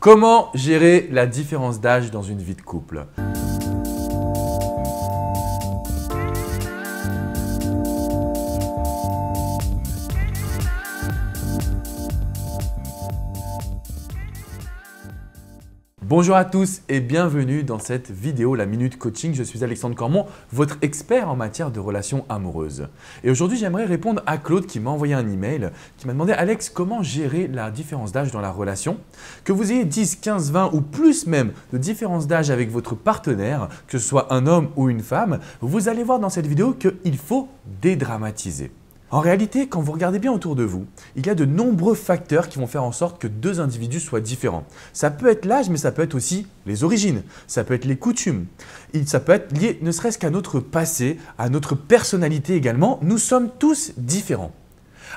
Comment gérer la différence d'âge dans une vie de couple Bonjour à tous et bienvenue dans cette vidéo La Minute Coaching. Je suis Alexandre Cormont, votre expert en matière de relations amoureuses. Et aujourd'hui, j'aimerais répondre à Claude qui m'a envoyé un email qui m'a demandé Alex, comment gérer la différence d'âge dans la relation Que vous ayez 10, 15, 20 ou plus même de différence d'âge avec votre partenaire, que ce soit un homme ou une femme, vous allez voir dans cette vidéo qu'il faut dédramatiser. En réalité, quand vous regardez bien autour de vous, il y a de nombreux facteurs qui vont faire en sorte que deux individus soient différents. Ça peut être l'âge, mais ça peut être aussi les origines, ça peut être les coutumes, ça peut être lié ne serait-ce qu'à notre passé, à notre personnalité également. Nous sommes tous différents.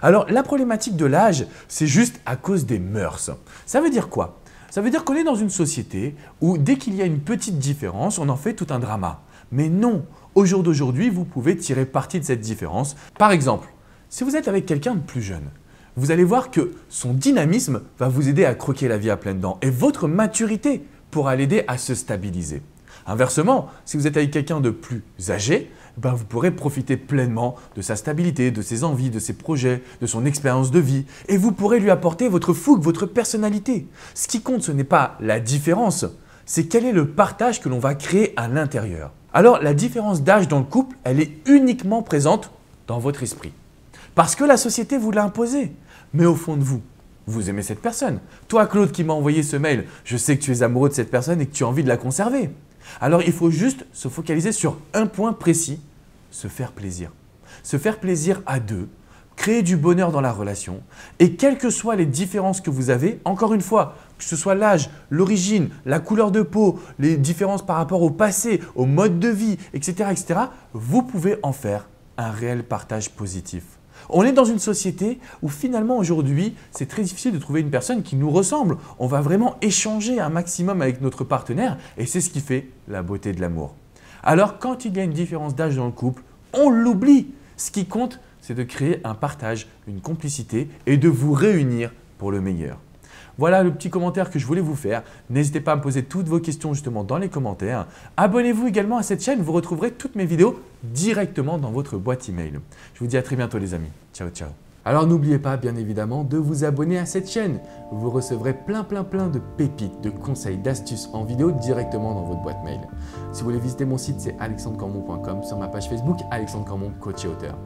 Alors la problématique de l'âge, c'est juste à cause des mœurs. Ça veut dire quoi Ça veut dire qu'on est dans une société où dès qu'il y a une petite différence, on en fait tout un drama. Mais non, au jour d'aujourd'hui, vous pouvez tirer parti de cette différence. Par exemple, si vous êtes avec quelqu'un de plus jeune, vous allez voir que son dynamisme va vous aider à croquer la vie à pleines dents et votre maturité pourra l'aider à se stabiliser. Inversement, si vous êtes avec quelqu'un de plus âgé, ben, vous pourrez profiter pleinement de sa stabilité, de ses envies, de ses projets, de son expérience de vie, et vous pourrez lui apporter votre fougue, votre personnalité. Ce qui compte, ce n'est pas la différence, c'est quel est le partage que l'on va créer à l'intérieur. Alors la différence d'âge dans le couple, elle est uniquement présente dans votre esprit. Parce que la société vous l'a imposé. Mais au fond de vous, vous aimez cette personne. Toi, Claude, qui m'a envoyé ce mail, je sais que tu es amoureux de cette personne et que tu as envie de la conserver. Alors il faut juste se focaliser sur un point précis, se faire plaisir. Se faire plaisir à deux, créer du bonheur dans la relation, et quelles que soient les différences que vous avez, encore une fois, que ce soit l'âge, l'origine, la couleur de peau, les différences par rapport au passé, au mode de vie, etc., etc., vous pouvez en faire un réel partage positif. On est dans une société où finalement aujourd'hui, c'est très difficile de trouver une personne qui nous ressemble. On va vraiment échanger un maximum avec notre partenaire et c'est ce qui fait la beauté de l'amour. Alors quand il y a une différence d'âge dans le couple, on l'oublie. Ce qui compte, c'est de créer un partage, une complicité et de vous réunir pour le meilleur. Voilà le petit commentaire que je voulais vous faire. N'hésitez pas à me poser toutes vos questions justement dans les commentaires. Abonnez-vous également à cette chaîne, vous retrouverez toutes mes vidéos directement dans votre boîte email. Je vous dis à très bientôt les amis. Ciao ciao. Alors n'oubliez pas bien évidemment de vous abonner à cette chaîne. Vous recevrez plein plein plein de pépites, de conseils, d'astuces en vidéo directement dans votre boîte mail. Si vous voulez visiter mon site, c'est alexandrecormon.com sur ma page Facebook Alexandre coach et auteur.